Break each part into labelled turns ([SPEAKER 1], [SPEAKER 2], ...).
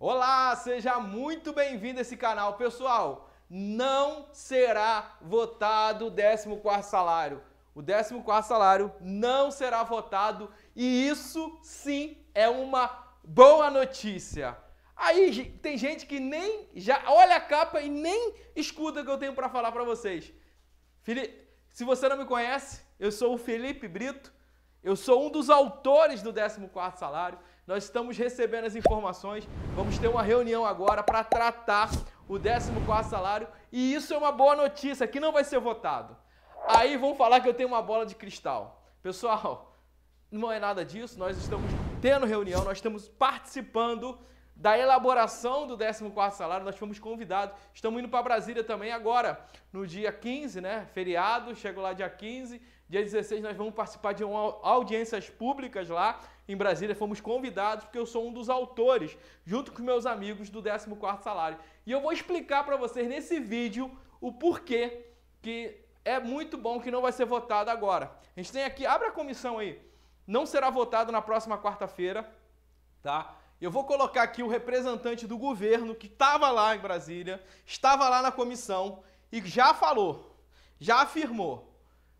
[SPEAKER 1] Olá, seja muito bem-vindo a esse canal. Pessoal, não será votado o 14 salário. O 14 salário não será votado e isso sim é uma boa notícia. Aí tem gente que nem já olha a capa e nem escuta o que eu tenho para falar para vocês. Fili se você não me conhece, eu sou o Felipe Brito, eu sou um dos autores do 14 salário. Nós estamos recebendo as informações, vamos ter uma reunião agora para tratar o 14 salário e isso é uma boa notícia, que não vai ser votado. Aí vão falar que eu tenho uma bola de cristal. Pessoal, não é nada disso, nós estamos tendo reunião, nós estamos participando da elaboração do 14 salário, nós fomos convidados. Estamos indo para Brasília também agora, no dia 15, né? Feriado, chego lá dia 15, Dia 16 nós vamos participar de audiências públicas lá em Brasília. Fomos convidados porque eu sou um dos autores, junto com meus amigos, do 14º salário. E eu vou explicar para vocês nesse vídeo o porquê que é muito bom que não vai ser votado agora. A gente tem aqui, abre a comissão aí. Não será votado na próxima quarta-feira, tá? Eu vou colocar aqui o representante do governo que estava lá em Brasília, estava lá na comissão e já falou, já afirmou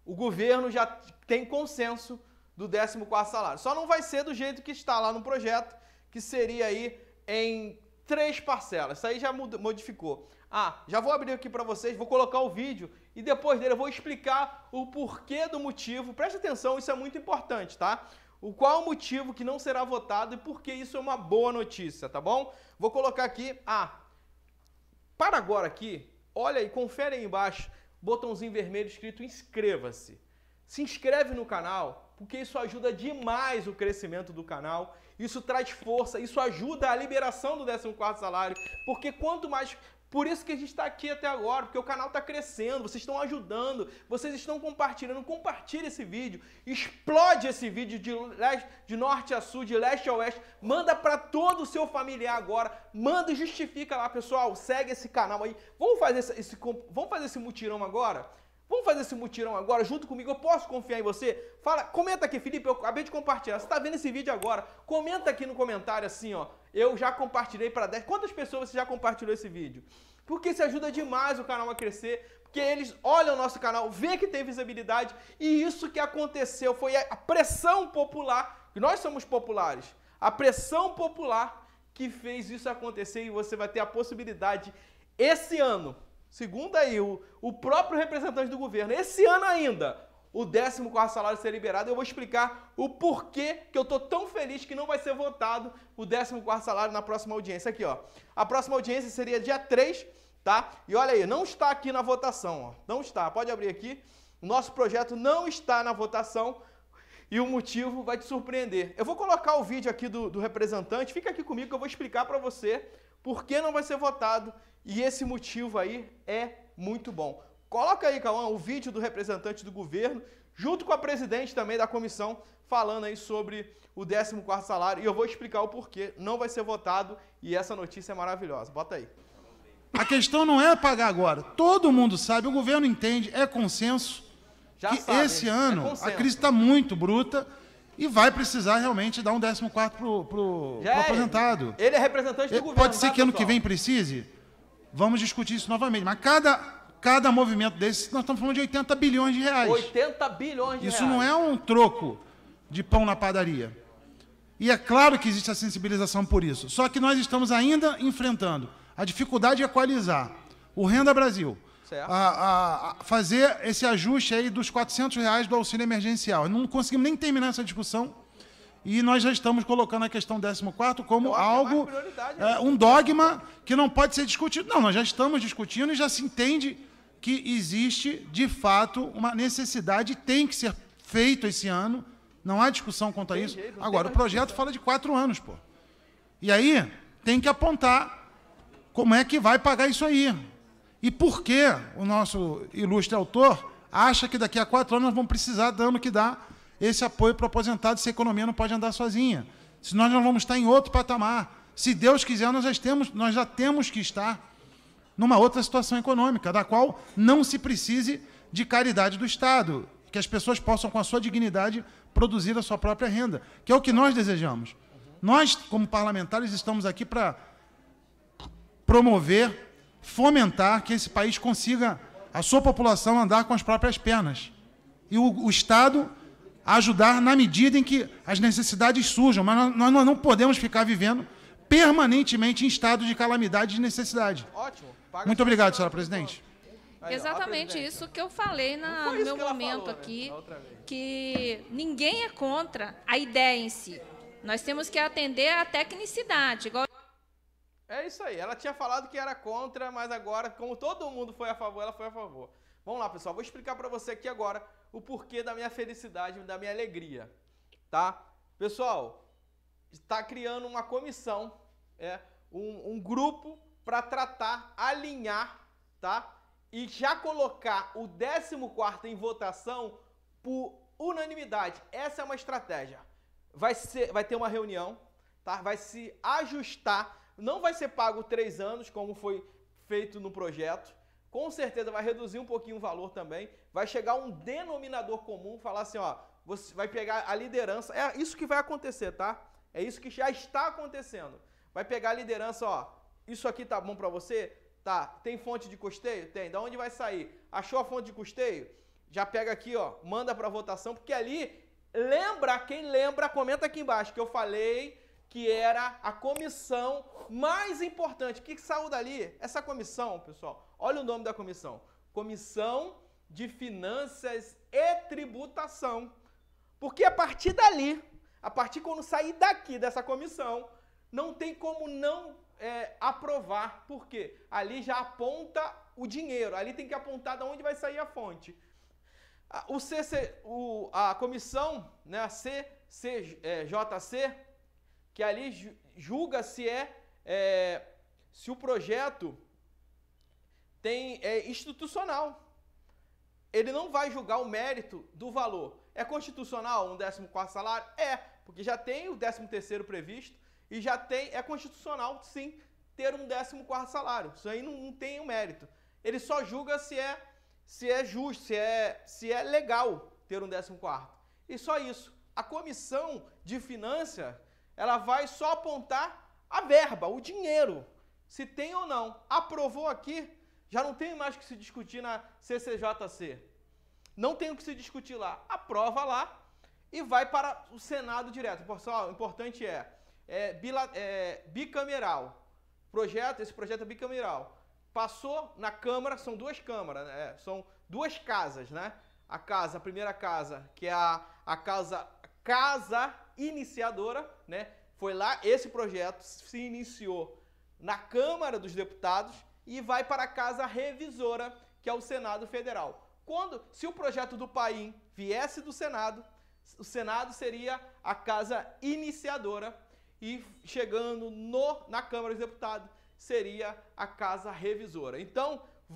[SPEAKER 1] o governo já tem consenso do 14 salário. Só não vai ser do jeito que está lá no projeto, que seria aí em três parcelas. Isso aí já modificou. Ah, já vou abrir aqui para vocês, vou colocar o vídeo e depois dele eu vou explicar o porquê do motivo. Presta atenção, isso é muito importante, tá? O qual o motivo que não será votado e por que isso é uma boa notícia, tá bom? Vou colocar aqui, ah, para agora aqui, olha aí, confere aí embaixo botãozinho vermelho escrito inscreva-se. Se inscreve no canal, porque isso ajuda demais o crescimento do canal, isso traz força, isso ajuda a liberação do 14 salário, porque quanto mais por isso que a gente está aqui até agora, porque o canal está crescendo, vocês estão ajudando, vocês estão compartilhando. Compartilhe esse vídeo, explode esse vídeo de, leste, de norte a sul, de leste a oeste. Manda para todo o seu familiar agora, manda e justifica lá, pessoal. Segue esse canal aí. Vamos fazer esse, esse vamos fazer esse mutirão agora? Vamos fazer esse mutirão agora junto comigo? Eu posso confiar em você? Fala, comenta aqui, Felipe, eu acabei de compartilhar. Você está vendo esse vídeo agora? Comenta aqui no comentário assim, ó eu já compartilhei para 10. Quantas pessoas você já compartilhou esse vídeo? Porque isso ajuda demais o canal a crescer, porque eles olham o nosso canal, vê que tem visibilidade e isso que aconteceu foi a pressão popular, nós somos populares, a pressão popular que fez isso acontecer e você vai ter a possibilidade esse ano, segundo aí o, o próprio representante do governo, esse ano ainda, o 14 salário ser liberado, eu vou explicar o porquê que eu tô tão feliz que não vai ser votado o 14 salário na próxima audiência aqui, ó. A próxima audiência seria dia 3, tá? E olha aí, não está aqui na votação, ó. Não está. Pode abrir aqui. Nosso projeto não está na votação e o motivo vai te surpreender. Eu vou colocar o vídeo aqui do, do representante. Fica aqui comigo que eu vou explicar para você por que não vai ser votado e esse motivo aí é muito bom. Coloca aí, Cauã, o vídeo do representante do governo, junto com a presidente também da comissão, falando aí sobre o 14 salário. E eu vou explicar o porquê. Não vai ser votado e essa notícia é maravilhosa. Bota aí.
[SPEAKER 2] A questão não é pagar agora. Todo mundo sabe, o governo entende, é consenso. Já que sabe, é esse ano a crise está muito bruta e vai precisar realmente dar um 14 para pro, pro é. aposentado. ele é representante do ele, governo. Pode ser tá, que ano que vem precise? Vamos discutir isso novamente. Mas cada Cada movimento desse, nós estamos falando de 80 bilhões de reais.
[SPEAKER 1] 80 bilhões de Isso reais. não é
[SPEAKER 2] um troco de pão na padaria. E é claro que existe a sensibilização por isso. Só que nós estamos ainda enfrentando a dificuldade de equalizar o Renda Brasil. A, a, fazer esse ajuste aí dos 400 reais do auxílio emergencial. Não conseguimos nem terminar essa discussão e nós já estamos colocando a questão 14 como é algo, né? é, um dogma que não pode ser discutido. Não, nós já estamos discutindo e já se entende que existe, de fato, uma necessidade, tem que ser feito esse ano, não há discussão quanto a isso. Jeito, Agora, o projeto fala de quatro anos, pô. E aí, tem que apontar como é que vai pagar isso aí. E por que o nosso ilustre autor acha que daqui a quatro anos nós vamos precisar, dando que dá, esse apoio para aposentado se a economia não pode andar sozinha. Se nós não vamos estar em outro patamar. Se Deus quiser, nós já, temos, nós já temos que estar numa outra situação econômica, da qual não se precise de caridade do Estado, que as pessoas possam, com a sua dignidade, produzir a sua própria renda, que é o que nós desejamos. Nós, como parlamentares, estamos aqui para promover, fomentar que esse país consiga a sua população andar com as próprias pernas. E o, o Estado ajudar na medida em que as necessidades surjam, mas nós, nós não podemos ficar vivendo permanentemente em estado de calamidade e necessidade. Ótimo. Paga Muito obrigado, senhora presidente. Aí, Exatamente isso que eu falei na, no meu momento falou, aqui,
[SPEAKER 1] né? que ninguém é contra a ideia em si. Nós temos que atender à tecnicidade. Igual... É isso aí. Ela tinha falado que era contra, mas agora, como todo mundo foi a favor, ela foi a favor. Vamos lá, pessoal. Vou explicar para você aqui agora o porquê da minha felicidade, da minha alegria, tá? Pessoal, está criando uma comissão, é, um, um grupo para tratar, alinhar, tá? E já colocar o 14 em votação por unanimidade. Essa é uma estratégia. Vai, ser, vai ter uma reunião, tá? Vai se ajustar. Não vai ser pago três anos, como foi feito no projeto. Com certeza vai reduzir um pouquinho o valor também. Vai chegar um denominador comum, falar assim, ó, você vai pegar a liderança. É isso que vai acontecer, tá? É isso que já está acontecendo. Vai pegar a liderança, ó. Isso aqui tá bom para você? Tá. Tem fonte de custeio? Tem. Da onde vai sair? Achou a fonte de custeio? Já pega aqui, ó, manda para votação, porque ali lembra, quem lembra, comenta aqui embaixo que eu falei que era a comissão mais importante. O que saiu dali? Essa comissão, pessoal. Olha o nome da comissão. Comissão de Finanças e Tributação. Porque a partir dali, a partir quando sair daqui dessa comissão, não tem como não é, aprovar, porque ali já aponta o dinheiro, ali tem que apontar de onde vai sair a fonte. O CC, o, a comissão, né, a CCJC, é, que ali julga se é, é se o projeto tem é institucional. Ele não vai julgar o mérito do valor. É constitucional um 14 salário? É, porque já tem o 13 previsto e já tem... É constitucional, sim, ter um 14 salário. Isso aí não, não tem um mérito. Ele só julga se é, se é justo, se é, se é legal ter um 14 E só isso. A comissão de finanças, ela vai só apontar a verba, o dinheiro, se tem ou não. Aprovou aqui, já não tem mais que se discutir na CCJC não tem o que se discutir lá, aprova lá e vai para o Senado direto. Pessoal, o importante é, é, bila, é bicameral. Projeto, esse projeto é bicameral. Passou na Câmara, são duas câmaras, né? É, são duas casas, né? A casa, a primeira casa, que é a, a casa, casa iniciadora, né? Foi lá, esse projeto se iniciou na Câmara dos Deputados e vai para a casa revisora, que é o Senado Federal. Quando, se o projeto do PAIN viesse do Senado, o Senado seria a casa iniciadora e chegando no, na Câmara dos Deputados seria a casa revisora. Então,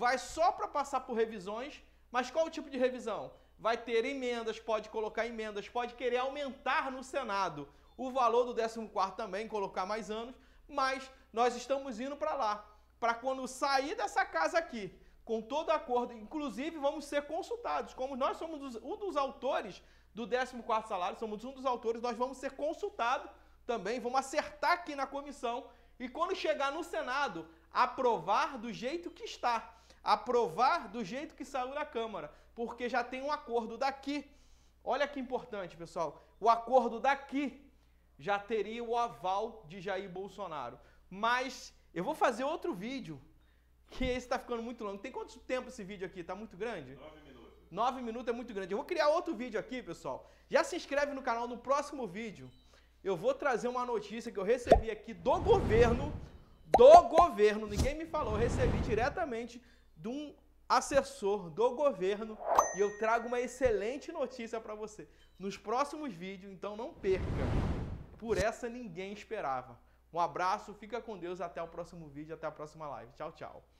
[SPEAKER 1] vai só para passar por revisões, mas qual o tipo de revisão? Vai ter emendas, pode colocar emendas, pode querer aumentar no Senado o valor do 14 também, colocar mais anos, mas nós estamos indo para lá, para quando sair dessa casa aqui com todo acordo, inclusive vamos ser consultados. Como nós somos um dos autores do 14 salário, somos um dos autores, nós vamos ser consultados também, vamos acertar aqui na comissão e quando chegar no Senado, aprovar do jeito que está, aprovar do jeito que saiu da Câmara, porque já tem um acordo daqui. Olha que importante, pessoal. O acordo daqui já teria o aval de Jair Bolsonaro. Mas eu vou fazer outro vídeo que esse tá ficando muito longo. Tem quanto tempo esse vídeo aqui? Tá muito grande? Nove minutos. Nove minutos é muito grande. Eu vou criar outro vídeo aqui, pessoal. Já se inscreve no canal no próximo vídeo. Eu vou trazer uma notícia que eu recebi aqui do governo, do governo, ninguém me falou, eu recebi diretamente de um assessor do governo e eu trago uma excelente notícia para você nos próximos vídeos, então não perca. Por essa ninguém esperava. Um abraço, fica com Deus, até o próximo vídeo, até a próxima live. Tchau, tchau.